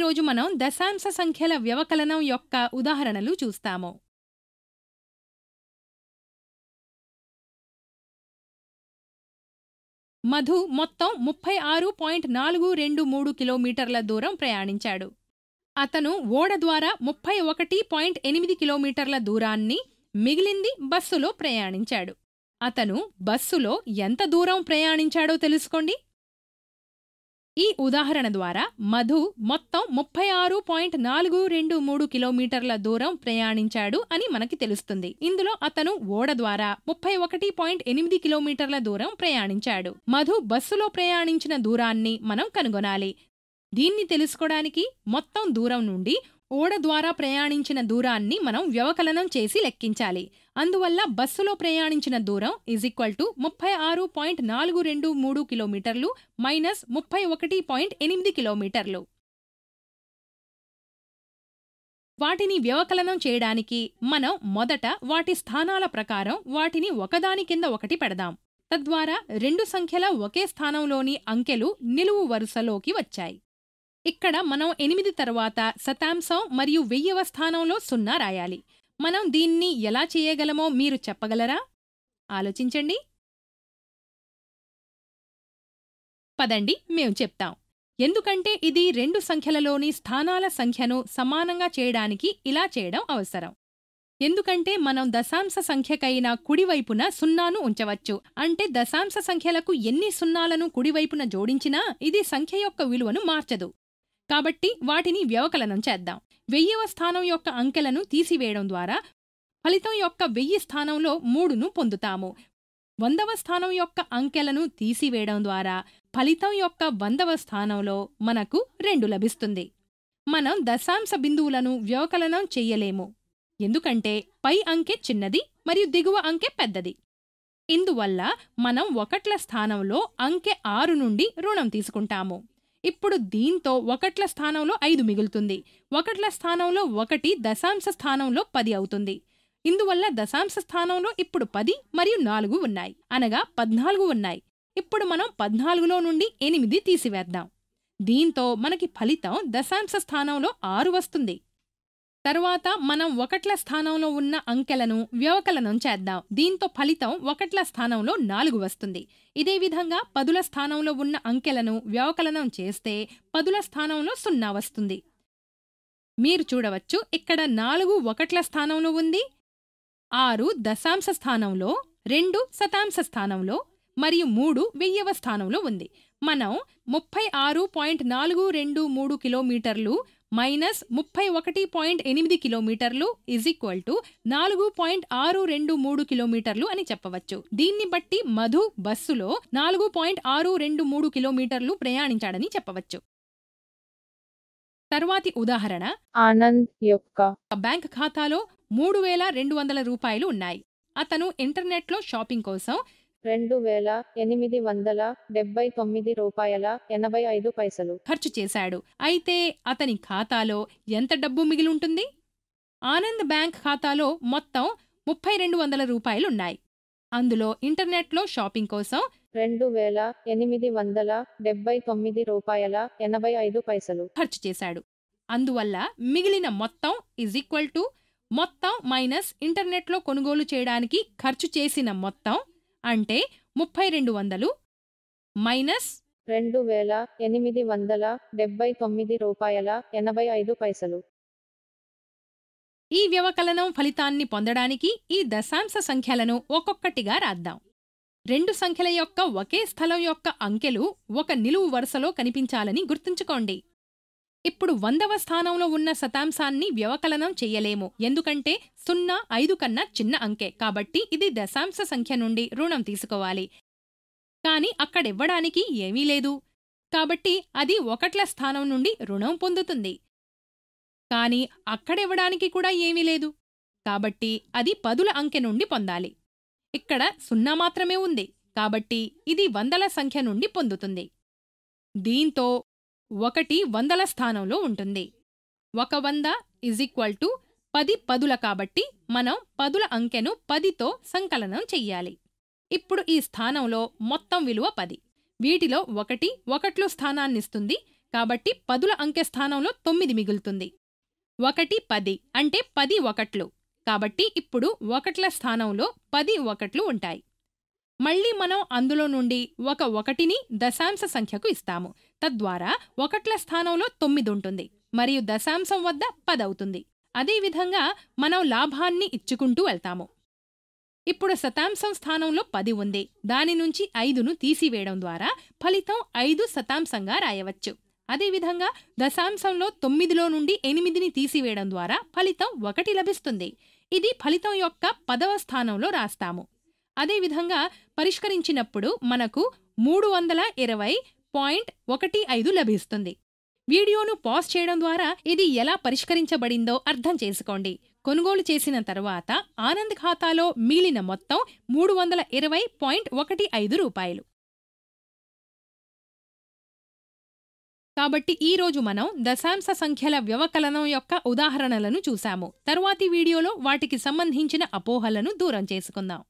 ఈరోజు మనం దశాంశ సంఖ్యల వ్యవకలనం యొక్క ఉదాహరణలు చూస్తాము మధు మొత్తం ముప్పై ఆరు పాయింట్ నాలుగు రెండు మూడు కిలోమీటర్ల దూరం ప్రయాణించాడు అతను ఓడ ద్వారా ముప్పై ఒకటి పాయింట్ ఎనిమిది కిలోమీటర్ల దూరాన్ని మిగిలింది బస్సులో ప్రయాణించాడు అతను బస్సులో ఎంత దూరం ప్రయాణించాడో తెలుసుకోండి ఈ ఉదాహరణ ద్వారా మధు మొత్తం ముప్పై ఆరు పాయింట్ నాలుగు రెండు మూడు కిలోమీటర్ల దూరం ప్రయాణించాడు అని మనకి తెలుస్తుంది ఇందులో అతను ఓడ ద్వారా ముప్పై ఒకటి పాయింట్ ఎనిమిది కిలోమీటర్ల దూరం ప్రయాణించాడు మధు బస్సులో ప్రయాణించిన దూరాన్ని మనం కనుగొనాలి దీన్ని తెలుసుకోవడానికి మొత్తం దూరం నుండి ఓడ ద్వారా ప్రయాణించిన దూరాన్ని మనం వ్యవకలనం చేసి లెక్కించాలి అందువల్ల బస్సులో ప్రయాణించిన దూరం ఇజ్ ఈక్వల్ టు ముప్పై ఆరు పాయింట్ నాలుగు రెండు మూడు కిలోమీటర్లు మైనస్ ముప్పై ఒకటి పాయింట్ ఎనిమిది కిలోమీటర్లు వాటిని వ్యవకలనం చేయడానికి మనం మొదట వాటి స్థానాల ప్రకారం వాటిని ఒకదాని కింద ఒకటి పెడదాం తద్వారా రెండు సంఖ్యల ఒకే స్థానంలోని అంకెలు నిలువు వరుసలోకి వచ్చాయి ఇక్కడ మనం ఎనిమిది తర్వాత శతాంశం మరియు వెయ్యవ స్థానంలో సున్నా రాయాలి మనం దీన్ని ఎలా చేయగలమో మీరు చెప్పగలరా ఆలోచించండి పదండి మేము చెప్తాం ఎందుకంటే ఇది రెండు సంఖ్యలలోని స్థానాల సంఖ్యను సమానంగా చేయడానికి ఇలా చేయడం అవసరం ఎందుకంటే మనం దశాంశ సంఖ్యకైన కుడివైపున సున్నాను ఉంచవచ్చు అంటే దశాంశ సంఖ్యలకు ఎన్ని సున్నాలను కుడివైపున జోడించినా ఇది సంఖ్య యొక్క విలువను మార్చదు కాబట్టి వాటిని వ్యవకలనం చేద్దాం వెయ్యవ స్థానం యొక్క అంకెలను తీసివేయడం ద్వారా ఫలితం యొక్క వెయ్యి స్థానంలో మూడును పొందుతాము వందవ స్థానం యొక్క అంకెలను తీసివేయడం ద్వారా ఫలితం యొక్క వందవ స్థానంలో మనకు రెండు లభిస్తుంది మనం దశాంశ బిందువులను వ్యవకలనం చెయ్యలేము ఎందుకంటే పై అంకె చిన్నది మరియు దిగువ అంకె పెద్దది ఇందువల్ల మనం ఒకట్ల స్థానంలో అంకె ఆరు నుండి రుణం తీసుకుంటాము ఇప్పుడు దీంతో ఒకట్ల స్థానంలో ఐదు మిగులుతుంది ఒకట్ల స్థానంలో ఒకటి దశాంశ స్థానంలో పది అవుతుంది ఇందువల్ల దశాంశ స్థానంలో ఇప్పుడు పది మరియు నాలుగు ఉన్నాయి అనగా పద్నాలుగు ఉన్నాయి ఇప్పుడు మనం పద్నాలుగులో నుండి ఎనిమిది తీసివేద్దాం దీంతో మనకి ఫలితం దశాంశ స్థానంలో ఆరు వస్తుంది తరువాత మనం ఒకట్ల స్థానంలో ఉన్న అంకెలను వ్యవకలనం చేద్దాం దీంతో ఫలితం ఒకట్ల స్థానంలో నాలుగు వస్తుంది ఇదే విధంగా పదుల స్థానంలో ఉన్న అంకెలను వ్యవకలనం చేస్తే పదుల స్థానంలో సున్నా వస్తుంది మీరు చూడవచ్చు ఇక్కడ నాలుగు ఒకట్ల స్థానంలో ఉంది ఆరు దశాంశ స్థానంలో రెండు శతాంశ స్థానంలో మరియు మూడు వెయ్యవ స్థానంలో ఉంది మనం ముప్పై ఆరు పాయింట్ నాలుగు రెండు మూడు కిలోమీటర్లు మైనస్ ముప్పై ఒకటి పాయింట్ ఎనిమిది కిలోమీటర్లు ఇజ్ ఈక్వల్ టు నాలుగు పాయింట్ ఆరు రెండు మూడు కిలోమీటర్లు అని చెప్పవచ్చు దీన్ని బట్టి మధు బస్సులో నాలుగు పాయింట్ ఆరు రెండు మూడు కిలోమీటర్లు ప్రయాణించాడని చెప్పవచ్చు తర్వాతి ఉదాహరణ ఆనంద్ యొక్క బ్యాంక్ ఖాతాలో మూడు వేల రెండు వందల రూపాయలు ఉన్నాయి అతను ఇంటర్నెట్లో షాపింగ్ కోసం రెండు వేల ఎనిమిది వందల డెబ్బై తొమ్మిది రూపాయల ఎనభై ఐదు పైసలు ఖర్చు చేశాడు అయితే అతని ఖాతాలో ఎంత డబ్బు మిగిలి ఉంటుంది ఆనంద్ బ్యాంక్ ఖాతాలో మొత్తం ముప్పై రెండు వందల రూపాయలున్నాయి అందులో ఇంటర్నెట్లో షాపింగ్ కోసం రెండు వేల ఎనిమిది వందల డెబ్బై తొమ్మిది రూపాయల ఎనభై ఐదు పైసలు ఖర్చు చేశాడు అందువల్ల మిగిలిన మొత్తం ఈజ్ ఈక్వల్ టు మొత్తం మైనస్ ఇంటర్నెట్లో కొనుగోలు చేయడానికి ఖర్చు చేసిన మొత్తం అంటే ముప్పై రెండు వందలు మైనస్ రెండు వేల ఎనిమిది వందల డెబ్బై తొమ్మిది రూపాయల ఎనభై ఐదు పైసలు ఈ వ్యవకలనం ఫలితాన్ని పొందడానికి ఈ దశాంశ సంఖ్యలను ఒక్కొక్కటిగా రాద్దాం రెండు సంఖ్యల యొక్క ఒకే స్థలం యొక్క అంకెలు ఒక నిలువు వరుసలో కనిపించాలని గుర్తుంచుకోండి ఇప్పుడు వందవ స్థానంలో ఉన్న శతాంశాన్ని వ్యవకలనం చేయలేము ఎందుకంటే సున్నా ఐదు కన్నా చిన్న అంకే కాబట్టి ఇది దశాంశ సంఖ్య నుండి రుణం తీసుకోవాలి కాని అక్కడివ్వడానికి ఏమీ లేదు కాబట్టి అది ఒకట్ల స్థానం నుండి రుణం పొందుతుంది కాని అక్కడివ్వడానికి కూడా ఏమీ లేదు కాబట్టి అది పదుల అంకె నుండి పొందాలి ఇక్కడ సున్నా మాత్రమే ఉంది కాబట్టి ఇది వందల సంఖ్య నుండి పొందుతుంది దీంతో ఒకటి వందల స్థానంలో ఉంటుంది ఒక వంద ఇజ్ ఈక్వల్ టు పది పదుల కాబట్టి మనం పదుల అంకెను పదితో సంకలనం చెయ్యాలి ఇప్పుడు ఈ స్థానంలో మొత్తం విలువ పది వీటిలో ఒకటి ఒకట్లో స్థానాన్నిస్తుంది కాబట్టి పదుల అంకె స్థానంలో తొమ్మిది మిగులుతుంది ఒకటి పది అంటే పది ఒకట్లు కాబట్టి ఇప్పుడు ఒకట్ల స్థానంలో పది ఒకట్లు ఉంటాయి మళ్లీ మనం అందులో నుండి ఒక ఒకటిని దశాంశ సంఖ్యకు ఇస్తాము తద్వారా ఒకట్ల స్థానంలో తొమ్మిది ఉంటుంది మరియు దశాంశం వద్ద పదవుతుంది అదేవిధంగా మనం లాభాన్ని ఇచ్చుకుంటూ వెళ్తాము ఇప్పుడు శతాంశం స్థానంలో పది ఉంది దాని నుంచి ఐదును తీసివేయడం ద్వారా ఫలితం ఐదు శతాంశంగా రాయవచ్చు అదేవిధంగా దశాంశంలో తొమ్మిదిలో నుండి ఎనిమిదిని తీసివేయడం ద్వారా ఫలితం ఒకటి లభిస్తుంది ఇది ఫలితం యొక్క పదవ స్థానంలో రాస్తాము అదేవిధంగా పరిష్కరించినప్పుడు మనకు మూడు వందల ఇరవై పాయింట్ ఒకటి ఐదు లభిస్తుంది వీడియోను పాజ్ చేయడం ద్వారా ఇది ఎలా పరిష్కరించబడిందో అర్థం చేసుకోండి కొనుగోలు చేసిన తర్వాత ఆనంద్ ఖాతాలో మిగిలిన మొత్తం మూడు వందల ఇరవై పాయింట్ ఒకటి ఐదు రూపాయలు కాబట్టి ఈ రోజు మనం దశాంశ సంఖ్యల వ్యవకలనం యొక్క ఉదాహరణలను చూశాము తరువాతి వీడియోలో వాటికి సంబంధించిన అపోహలను దూరం చేసుకుందాం